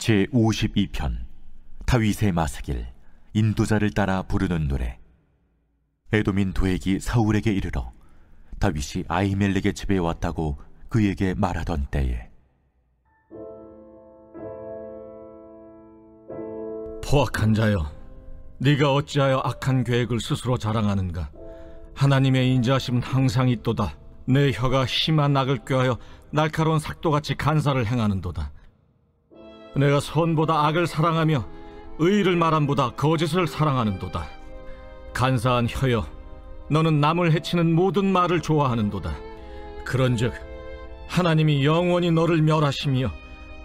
제52편 다윗의 마스길 인도자를 따라 부르는 노래 에도민 도액이 사울에게 이르러 다윗이 아이멜렉의 집에 왔다고 그에게 말하던 때에 포악한 자여 네가 어찌하여 악한 계획을 스스로 자랑하는가 하나님의 인자심은 항상 있도다 내 혀가 심한 악을 꾀하여 날카로운 삭도같이 간사를 행하는도다 내가 선보다 악을 사랑하며 의를 말함보다 거짓을 사랑하는도다. 간사한 혀여, 너는 남을 해치는 모든 말을 좋아하는도다. 그런즉 하나님이 영원히 너를 멸하시며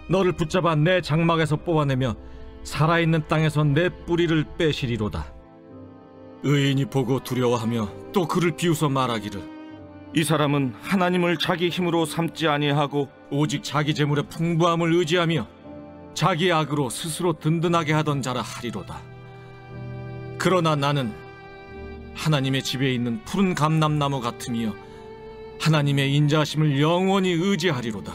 너를 붙잡아 내 장막에서 뽑아내며 살아있는 땅에서 내 뿌리를 빼시리로다. 의인이 보고 두려워하며 또 그를 비웃어 말하기를 이 사람은 하나님을 자기 힘으로 삼지 아니하고 오직 자기 재물의 풍부함을 의지하며 자기 악으로 스스로 든든하게 하던 자라 하리로다. 그러나 나는 하나님의 집에 있는 푸른 감람나무 같으며 하나님의 인자하심을 영원히 의지하리로다.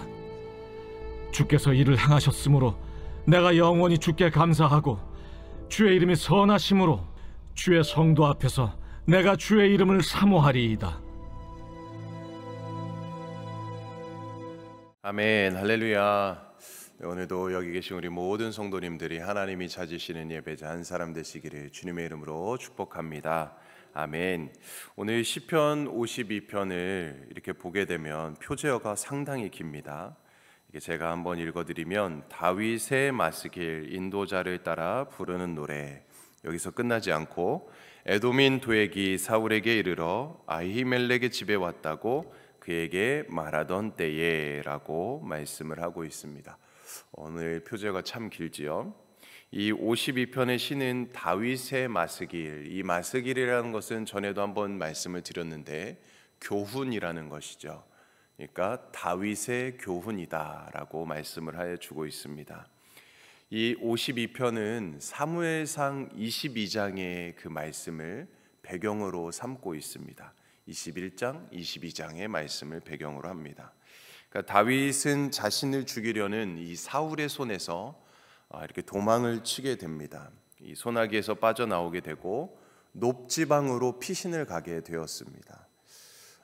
주께서 이를 행하셨으므로 내가 영원히 주께 감사하고 주의 이름이 선하심으로 주의 성도 앞에서 내가 주의 이름을 사모하리이다. 아멘 할렐루야. 네, 오늘도 여기 계신 우리 모든 성도님들이 하나님이 찾으시는 예배자 한 사람 되시기를 주님의 이름으로 축복합니다. 아멘. 오늘 시편 52편을 이렇게 보게 되면 표제어가 상당히 깁니다. 제가 한번 읽어드리면 다윗의 마스길 인도자를 따라 부르는 노래 여기서 끝나지 않고 에도민 도액이 사울에게 이르러 아히멜렉의 집에 왔다고 그에게 말하던 때에라고 말씀을 하고 있습니다. 오늘 표제가 참 길지요. 이 52편의 시는 다윗의 마스길, 이 마스길이라는 것은 전에도 한번 말씀을 드렸는데 교훈이라는 것이죠. 그러니까 다윗의 교훈이다라고 말씀을 하여 주고 있습니다. 이 52편은 사무엘상 22장의 그 말씀을 배경으로 삼고 있습니다. 21장, 22장의 말씀을 배경으로 합니다. 그러니까 다윗은 자신을 죽이려는 이 사울의 손에서 아, 이렇게 도망을 치게 됩니다. 이 소나기에서 빠져나오게 되고 높지방으로 피신을 가게 되었습니다.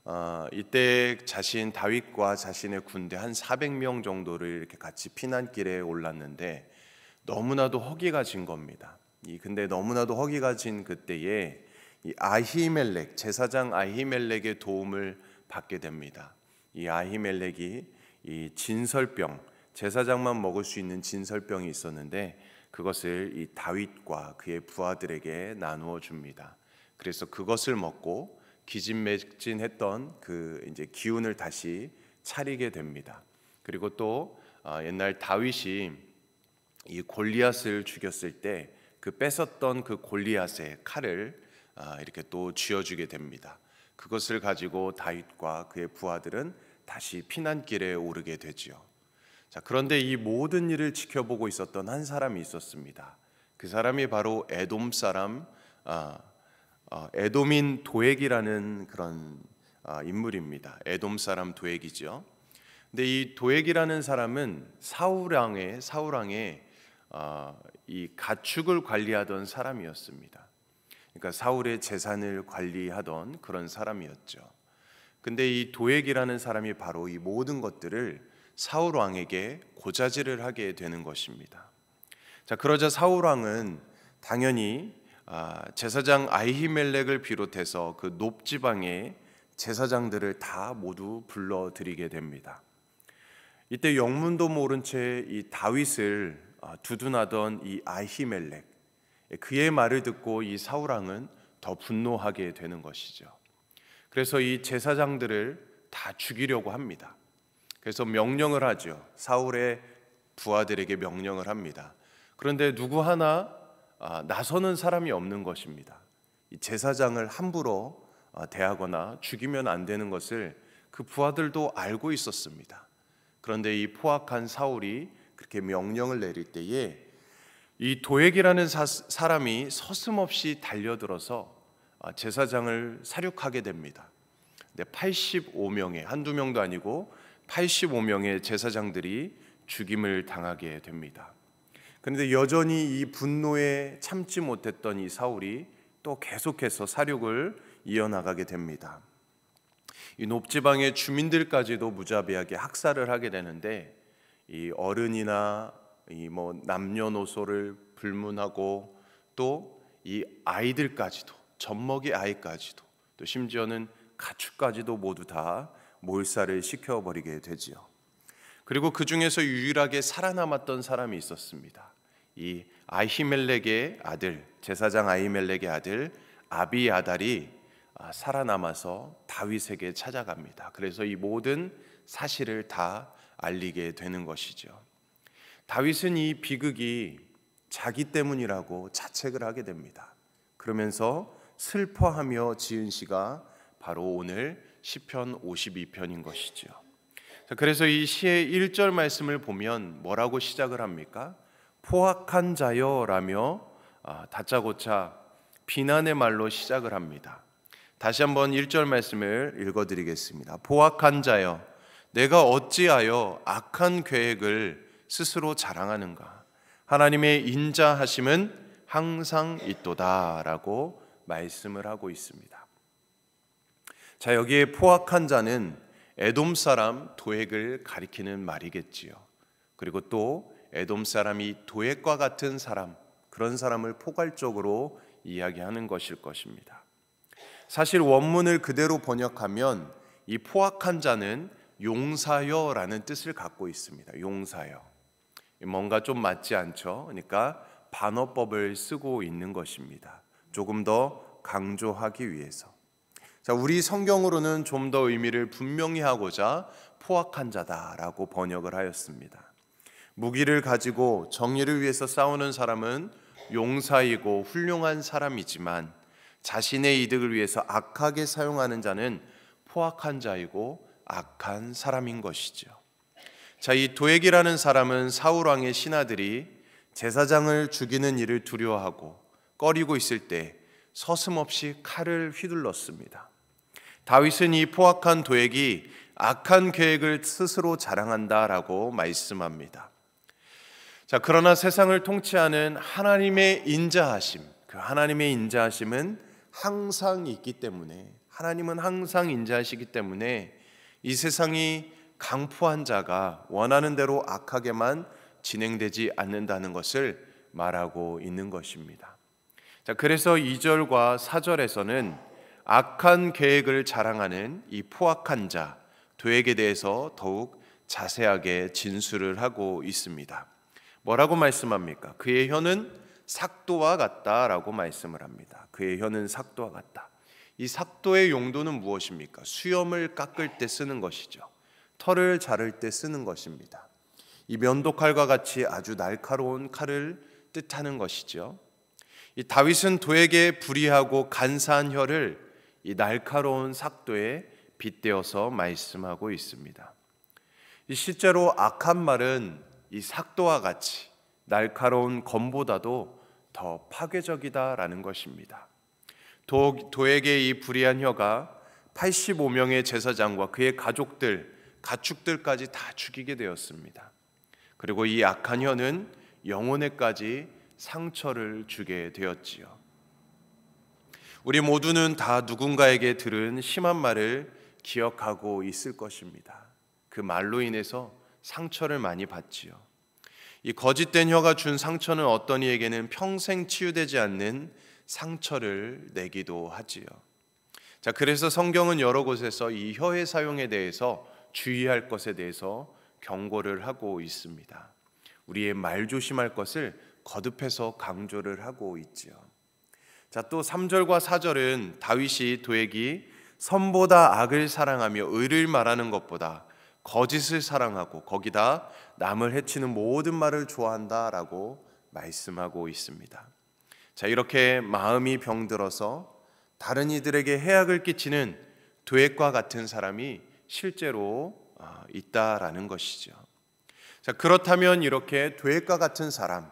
어, 이때 자신 다윗과 자신의 군대 한 400명 정도를 이렇게 같이 피난길에 올랐는데 너무나도 허기가 진 겁니다. 이 근데 너무나도 허기가 진 그때에 아히멜렉 제사장 아히멜렉의 도움을 받게 됩니다. 이 아히멜렉이 이 진설병 제사장만 먹을 수 있는 진설병이 있었는데 그것을 이 다윗과 그의 부하들에게 나누어 줍니다. 그래서 그것을 먹고 기진맥진했던 그 이제 기운을 다시 차리게 됩니다. 그리고 또 아, 옛날 다윗이 이 골리앗을 죽였을 때 그 뺏었던 그 골리앗의 칼을 아, 이렇게 또 쥐어주게 됩니다. 그것을 가지고 다윗과 그의 부하들은 다시 피난길에 오르게 되지요. 자, 그런데 이 모든 일을 지켜보고 있었던 한 사람이 있었습니다. 그 사람이 바로 에돔 사람 아, 아, 에돔인 도액이라는 그런 아, 인물입니다. 에돔 사람 도액이죠. 근데 이 도액이라는 사람은 사울 왕의 사울 왕의 어, 이 가축을 관리하던 사람이었습니다. 그러니까 사울의 재산을 관리하던 그런 사람이었죠. 근데 이 도액이라는 사람이 바로 이 모든 것들을 사울 왕에게 고자질을 하게 되는 것입니다. 자 그러자 사울 왕은 당연히 아, 제사장 아히멜렉을 비롯해서 그 높지방의 제사장들을 다 모두 불러들이게 됩니다. 이때 영문도 모른 채 이 다윗을 아, 두둔하던 이아히멜렉 예, 그의 말을 듣고 이 사울 왕은 더 분노하게 되는 것이죠. 그래서 이 제사장들을 다 죽이려고 합니다. 그래서 명령을 하죠. 사울의 부하들에게 명령을 합니다. 그런데 누구 하나 아, 나서는 사람이 없는 것입니다. 제사장을 함부로 아, 대하거나 죽이면 안 되는 것을 그 부하들도 알고 있었습니다. 그런데 이 포악한 사울이 그렇게 명령을 내릴 때에 이 도액이라는 사람이 서슴없이 달려들어서 아, 제사장을 사륙하게 됩니다. 근데 85명의 한두 명도 아니고 85명의 제사장들이 죽임을 당하게 됩니다. 그런데 여전히 이 분노에 참지 못했던 이 사울이 또 계속해서 사륙을 이어나가게 됩니다. 이 높지방의 주민들까지도 무자비하게 학살을 하게 되는데 이 어른이나 이 뭐 남녀노소를 불문하고 또 이 아이들까지도 젖먹이 아이까지도 또 심지어는 가축까지도 모두 다 몰살을 시켜버리게 되지요. 그리고 그 중에서 유일하게 살아남았던 사람이 있었습니다. 이 아히멜렉의 아들 제사장 아히멜렉의 아들 아비아달이 아, 살아남아서 다윗에게 찾아갑니다. 그래서 이 모든 사실을 다 알리게 되는 것이죠. 다윗은 이 비극이 자기 때문이라고 자책을 하게 됩니다. 그러면서 슬퍼하며 지은 시가 바로 오늘 시편 52편인 것이지요. 그래서 이 시의 1절 말씀을 보면 뭐라고 시작을 합니까? 포악한 자여라며 아, 다짜고짜 비난의 말로 시작을 합니다. 다시 한번 1절 말씀을 읽어 드리겠습니다. 포악한 자여 내가 어찌하여 악한 계획을 스스로 자랑하는가 하나님의 인자하심은 항상 있도다라고 말씀을 하고 있습니다. 자, 여기에 포악한 자는 에돔 사람 도액을 가리키는 말이겠지요. 그리고 또 에돔 사람이 도액과 같은 사람, 그런 사람을 포괄적으로 이야기하는 것일 것입니다. 사실 원문을 그대로 번역하면 이 포악한 자는 용사여라는 뜻을 갖고 있습니다. 용사여. 뭔가 좀 맞지 않죠? 그러니까 반어법을 쓰고 있는 것입니다. 조금 더 강조하기 위해서. 자, 우리 성경으로는 좀 더 의미를 분명히 하고자 포악한 자다라고 번역을 하였습니다. 무기를 가지고 정의를 위해서 싸우는 사람은 용사이고 훌륭한 사람이지만 자신의 이득을 위해서 악하게 사용하는 자는 포악한 자이고 악한 사람인 것이죠. 자, 이 도액이라는 사람은 사울 왕의 신하들이 제사장을 죽이는 일을 두려워하고 꺼리고 있을 때 서슴없이 칼을 휘둘렀습니다. 다윗은 이 포악한 도액이 악한 계획을 스스로 자랑한다라고 말씀합니다. 자, 그러나 세상을 통치하는 하나님의 인자하심, 그 하나님의 인자하심은 항상 있기 때문에 하나님은 항상 인자하시기 때문에 이 세상이 강포한 자가 원하는 대로 악하게만 진행되지 않는다는 것을 말하고 있는 것입니다. 자, 그래서 2절과 4절에서는 악한 계획을 자랑하는 이 포악한 자, 도액에 대해서 더욱 자세하게 진술을 하고 있습니다. 뭐라고 말씀합니까? 그의 혀는 삭도와 같다라고 말씀을 합니다. 그의 혀는 삭도와 같다. 이 삭도의 용도는 무엇입니까? 수염을 깎을 때 쓰는 것이죠. 털을 자를 때 쓰는 것입니다. 이 면도칼과 같이 아주 날카로운 칼을 뜻하는 것이죠. 이 다윗은 도에게 불의하고 간사한 혀를 이 날카로운 삭도에 빗대어서 말씀하고 있습니다. 실제로 악한 말은 이 삭도와 같이 날카로운 검보다도 더 파괴적이다라는 것입니다. 도, 도에게 이 불의한 혀가 85명의 제사장과 그의 가족들, 가축들까지 다 죽이게 되었습니다. 그리고 이 악한 혀는 영혼에까지 상처를 주게 되었지요. 우리 모두는 다 누군가에게 들은 심한 말을 기억하고 있을 것입니다. 그 말로 인해서 상처를 많이 받지요. 이 거짓된 혀가 준 상처는 어떤 이에게는 평생 치유되지 않는 상처를 내기도 하지요. 자, 그래서 성경은 여러 곳에서 이 혀의 사용에 대해서 주의할 것에 대해서 경고를 하고 있습니다. 우리의 말 조심할 것을 거듭해서 강조를 하고 있지요. 자, 또 3절과 4절은 다윗이 도액이 선보다 악을 사랑하며 의를 말하는 것보다 거짓을 사랑하고 거기다 남을 해치는 모든 말을 좋아한다라고 말씀하고 있습니다. 자, 이렇게 마음이 병들어서 다른 이들에게 해악을 끼치는 도액과 같은 사람이 실제로 아, 있다라는 것이죠. 자, 그렇다면 이렇게 도액과 같은 사람,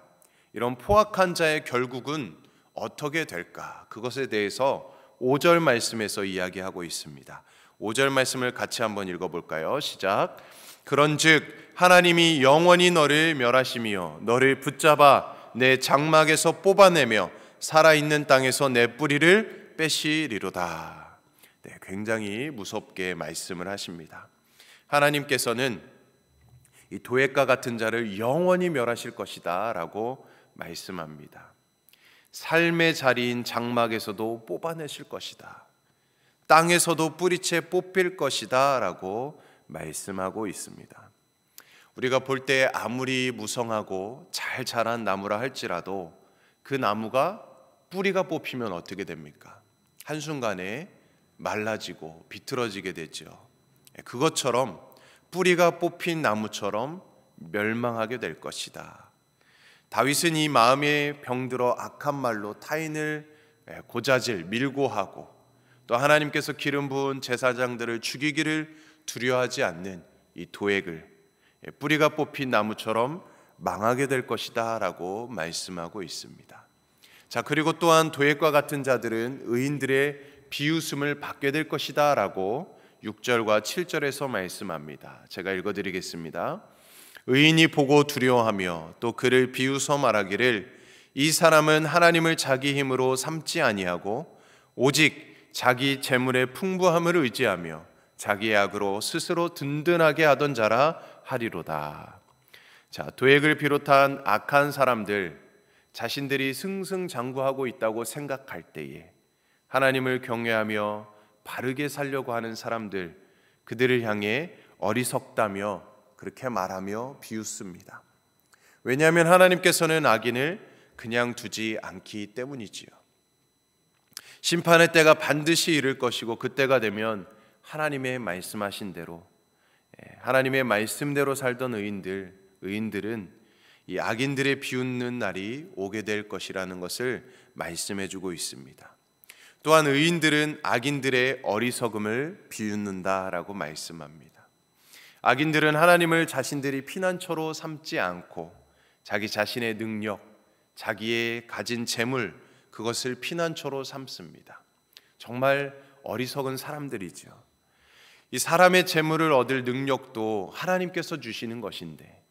이런 포악한 자의 결국은 어떻게 될까? 그것에 대해서 5절 말씀에서 이야기하고 있습니다. 5절 말씀을 같이 한번 읽어볼까요? 시작. 그런즉 하나님이 영원히 너를 멸하시며 너를 붙잡아 내 장막에서 뽑아내며 살아있는 땅에서 내 뿌리를 빼시리로다. 네, 굉장히 무섭게 말씀을 하십니다. 하나님께서는 이 도액과 같은 자를 영원히 멸하실 것이다라고 말씀합니다. 삶의 자리인 장막에서도 뽑아내실 것이다. 땅에서도 뿌리채 뽑힐 것이다. 라고 말씀하고 있습니다. 우리가 볼 때 아무리 무성하고 잘 자란 나무라 할지라도 그 나무가 뿌리가 뽑히면 어떻게 됩니까? 한순간에 말라지고 비틀어지게 되죠. 그것처럼 뿌리가 뽑힌 나무처럼 멸망하게 될 것이다. 다윗은 이 마음에 병들어 악한 말로 타인을 고자질 밀고 하고 또 하나님께서 기름 부은 제사장들을 죽이기를 두려워하지 않는 이 도액을 뿌리가 뽑힌 나무처럼 망하게 될 것이다라고 말씀하고 있습니다. 자, 그리고 또한 도액과 같은 자들은 의인들의 비웃음을 받게 될 것이다라고 6절과 7절에서 말씀합니다. 제가 읽어 드리겠습니다. 의인이 보고 두려워하며 또 그를 비웃어 말하기를 이 사람은 하나님을 자기 힘으로 삼지 아니하고 오직 자기 재물의 풍부함을 의지하며 자기의 악으로 스스로 든든하게 하던 자라 하리로다. 자, 도액을 비롯한 악한 사람들 자신들이 승승장구하고 있다고 생각할 때에 하나님을 경외하며 바르게 살려고 하는 사람들 그들을 향해 어리석다며 그렇게 말하며 비웃습니다. 왜냐하면 하나님께서는 악인을 그냥 두지 않기 때문이지요. 심판의 때가 반드시 이를 것이고 그때가 되면 하나님의 말씀하신 대로 예, 하나님의 말씀대로 살던 의인들 의인들은 이 악인들의 비웃는 날이 오게 될 것이라는 것을 말씀해 주고 있습니다. 또한 의인들은 악인들의 어리석음을 비웃는다라고 말씀합니다. 악인들은 하나님을 자신들이 피난처로 삼지 않고 자기 자신의 능력, 자기의 가진 재물, 그것을 피난처로 삼습니다. 정말 어리석은 사람들이죠. 이 사람의 재물을 얻을 능력도 하나님께서 주시는 것인데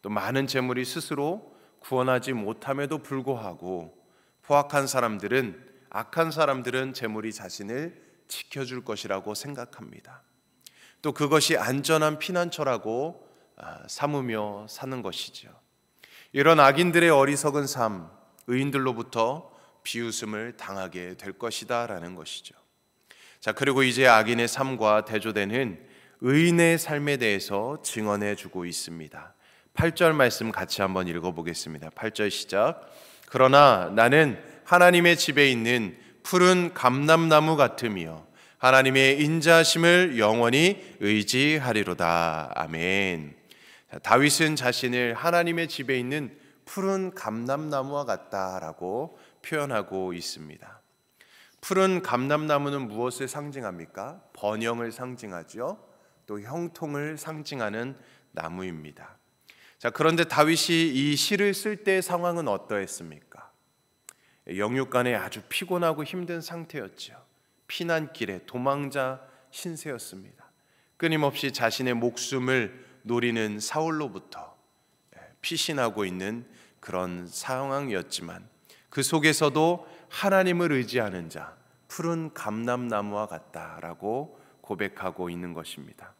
또 많은 재물이 스스로 구원하지 못함에도 불구하고 포악한 사람들은 악한 사람들은 재물이 자신을 지켜줄 것이라고 생각합니다. 또 그것이 안전한 피난처라고 아, 삼으며 사는 것이죠. 이런 악인들의 어리석은 삶, 의인들로부터 비웃음을 당하게 될 것이다라는 것이죠. 자, 그리고 이제 악인의 삶과 대조되는 의인의 삶에 대해서 증언해 주고 있습니다. 8절 말씀 같이 한번 읽어 보겠습니다. 8절 시작. 그러나 나는 하나님의 집에 있는 푸른 감람나무 같으며 하나님의 인자심을 영원히 의지하리로다. 아멘. 다윗은 자신을 하나님의 집에 있는 푸른 감람나무와 같다라고 표현하고 있습니다. 푸른 감람나무는 무엇을 상징합니까? 번영을 상징하죠. 또 형통을 상징하는 나무입니다. 자, 그런데 다윗이 이 시를 쓸 때의 상황은 어떠했습니까? 영육간에 아주 피곤하고 힘든 상태였죠. 피난길의 도망자 신세였습니다. 끊임없이 자신의 목숨을 노리는 사울로부터 예, 피신하고 있는 그런 상황이었지만 그 속에서도 하나님을 의지하는 자, 푸른 감람나무와 같다라고 고백하고 있는 것입니다.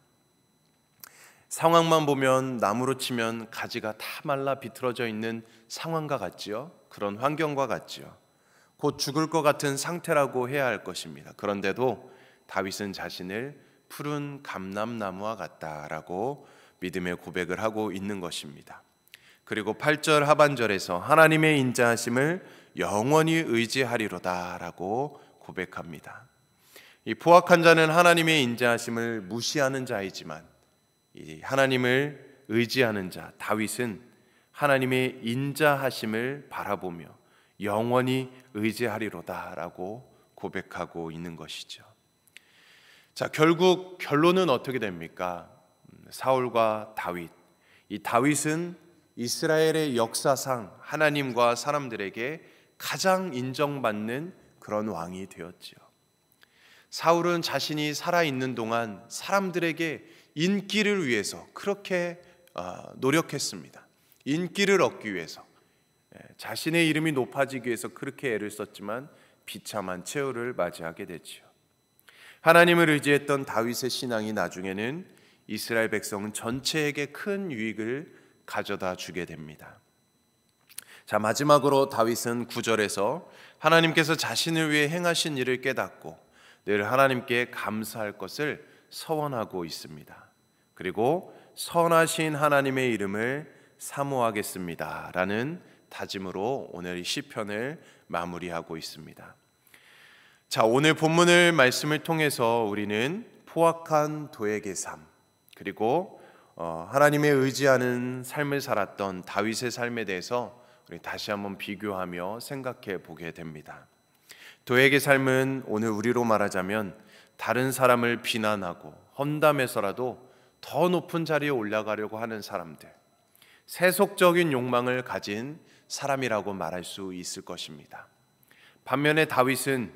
상황만 보면 나무로 치면 가지가 다 말라 비틀어져 있는 상황과 같지요. 그런 환경과 같지요. 곧 죽을 것 같은 상태라고 해야 할 것입니다. 그런데도 다윗은 자신을 푸른 감람나무와 같다라고 믿음의 고백을 하고 있는 것입니다. 그리고 8절 하반절에서 하나님의 인자하심을 영원히 의지하리로다라고 고백합니다. 이 포악한 자는 하나님의 인자하심을 무시하는 자이지만 이 하나님을 의지하는 자 다윗은 하나님의 인자하심을 바라보며 영원히 의지하리로다라고 고백하고 있는 것이죠. 자, 결국 결론은 어떻게 됩니까? 음, 사울과 다윗. 이 다윗은 이스라엘의 역사상 하나님과 사람들에게 가장 인정받는 그런 왕이 되었지요. 사울은 자신이 살아있는 동안 사람들에게 인기를 위해서 그렇게 어, 노력했습니다. 인기를 얻기 위해서 예, 자신의 이름이 높아지기 위해서 그렇게 애를 썼지만 비참한 최후를 맞이하게 되지요. 하나님을 의지했던 다윗의 신앙이 나중에는 이스라엘 백성 전체에게 큰 유익을 가져다 주게 됩니다. 자, 마지막으로 다윗은 9절에서 하나님께서 자신을 위해 행하신 일을 깨닫고 늘 하나님께 감사할 것을 서원하고 있습니다. 그리고 선하신 하나님의 이름을 사모하겠습니다. 라는 다짐으로 오늘 이 시편을 마무리하고 있습니다. 자, 오늘 본문을 말씀을 통해서 우리는 포악한 도액의 삶 그리고 어, 하나님의 의지하는 삶을 살았던 다윗의 삶에 대해서 우리 다시 한번 비교하며 생각해 보게 됩니다. 도액의 삶은 오늘 우리로 말하자면 다른 사람을 비난하고 험담해서라도 더 높은 자리에 올라가려고 하는 사람들, 세속적인 욕망을 가진 사람이라고 말할 수 있을 것입니다. 반면에 다윗은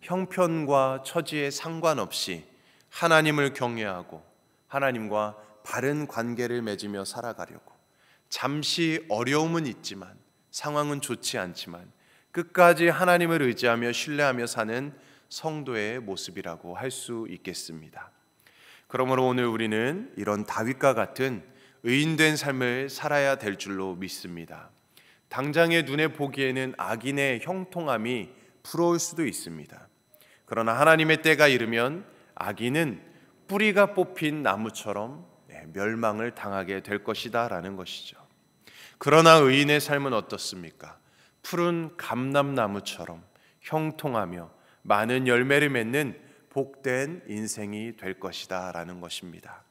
형편과 처지에 상관없이 하나님을 경외하고 하나님과 바른 관계를 맺으며 살아가려고 잠시 어려움은 있지만 상황은 좋지 않지만 끝까지 하나님을 의지하며 신뢰하며 사는 성도의 모습이라고 할 수 있겠습니다. 그러므로 오늘 우리는 이런 다윗과 같은 의인된 삶을 살아야 될 줄로 믿습니다. 당장의 눈에 보기에는 악인의 형통함이 풀어올 수도 있습니다. 그러나 하나님의 때가 이르면 악인은 뿌리가 뽑힌 나무처럼 네, 멸망을 당하게 될 것이다라는 것이죠. 그러나 의인의 삶은 어떻습니까? 푸른 감람나무처럼 형통하며 많은 열매를 맺는 복된 인생이 될 것이다라는 것입니다.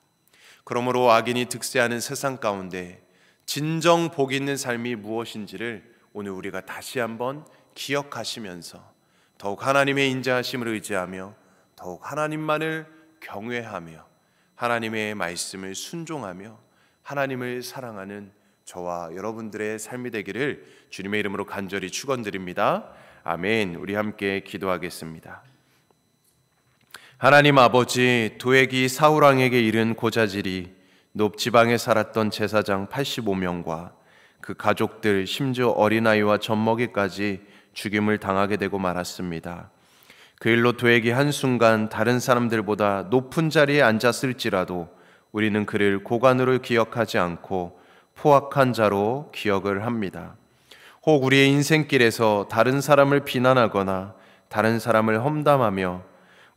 그러므로 악인이 득세하는 세상 가운데 진정 복 있는 삶이 무엇인지를 오늘 우리가 다시 한번 기억하시면서 더욱 하나님의 인자하심을 의지하며 더욱 하나님만을 경외하며 하나님의 말씀을 순종하며 하나님을 사랑하는 저와 여러분들의 삶이 되기를 주님의 이름으로 간절히 축원드립니다. 아멘. 우리 함께 기도하겠습니다. 하나님 아버지 도액이 사울 왕에게 이른 고자질이 높지방에 살았던 제사장 85명과 그 가족들 심지어 어린아이와 젖먹이까지 죽임을 당하게 되고 말았습니다. 그 일로 되기 한순간 다른 사람들보다 높은 자리에 앉았을지라도 우리는 그를 고관으로 기억하지 않고 포악한 자로 기억을 합니다. 혹 우리의 인생길에서 다른 사람을 비난하거나 다른 사람을 험담하며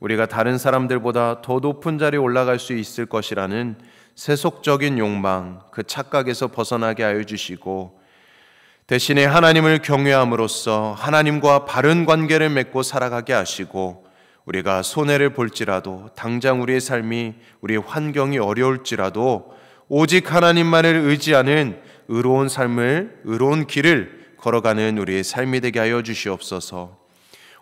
우리가 다른 사람들보다 더 높은 자리에 올라갈 수 있을 것이라는 세속적인 욕망, 그 착각에서 벗어나게 하여 주시고 대신에 하나님을 경외함으로써 하나님과 바른 관계를 맺고 살아가게 하시고 우리가 손해를 볼지라도 당장 우리의 삶이 우리의 환경이 어려울지라도 오직 하나님만을 의지하는 의로운 삶을 의로운 길을 걸어가는 우리의 삶이 되게 하여 주시옵소서.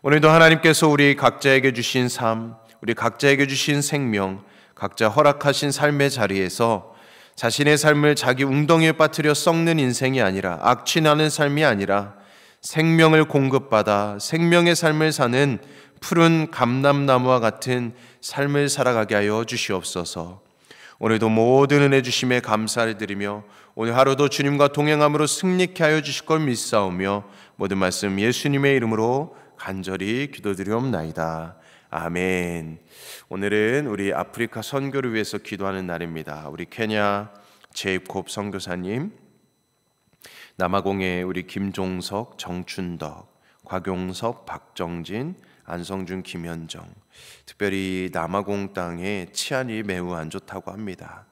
오늘도 하나님께서 우리 각자에게 주신 삶, 우리 각자에게 주신 생명, 각자 허락하신 삶의 자리에서 자신의 삶을 자기 웅덩이에 빠뜨려 썩는 인생이 아니라 악취나는 삶이 아니라 생명을 공급받아 생명의 삶을 사는 푸른 감람나무와 같은 삶을 살아가게 하여 주시옵소서. 오늘도 모든 은혜 주심에 감사를 드리며 오늘 하루도 주님과 동행함으로 승리케 하여 주실 걸 믿사오며 모든 말씀 예수님의 이름으로 간절히 기도드리옵나이다. 아멘. 오늘은 우리 아프리카 선교를 위해서 기도하는 날입니다. 우리 케냐 제이콥 선교사님, 남아공의 우리 김종석, 정춘덕, 곽용섭, 박정진, 안성준, 김현정. 특별히 남아공 땅의 치안이 매우 안 좋다고 합니다.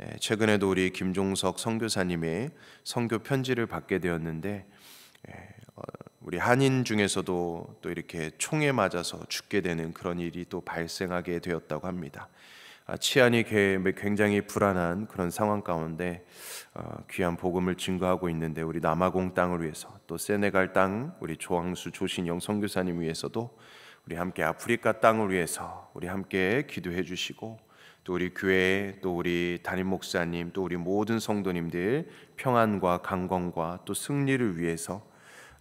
예, 최근에도 우리 김종석 선교사님의 선교 편지를 받게 되었는데 예, 어, 우리 한인 중에서도 또 이렇게 총에 맞아서 죽게 되는 그런 일이 또 발생하게 되었다고 합니다. 아, 치안이 굉장히 불안한 그런 상황 가운데 어, 귀한 복음을 증거하고 있는데 우리 남아공 땅을 위해서 또 세네갈 땅 우리 조항수 조신영 선교사님 위해서도 우리 함께 아프리카 땅을 위해서 우리 함께 기도해 주시고 또 우리 교회 또 우리 담임 목사님 또 우리 모든 성도님들 평안과 강건과 또 승리를 위해서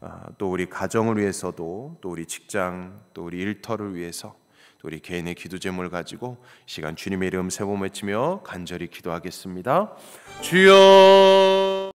아, 또 우리 가정을 위해서도 또 우리 직장 또 우리 일터를 위해서 또 우리 개인의 기도 제목을 가지고 시간 주님의 이름 세 번 외치며 간절히 기도하겠습니다. 주여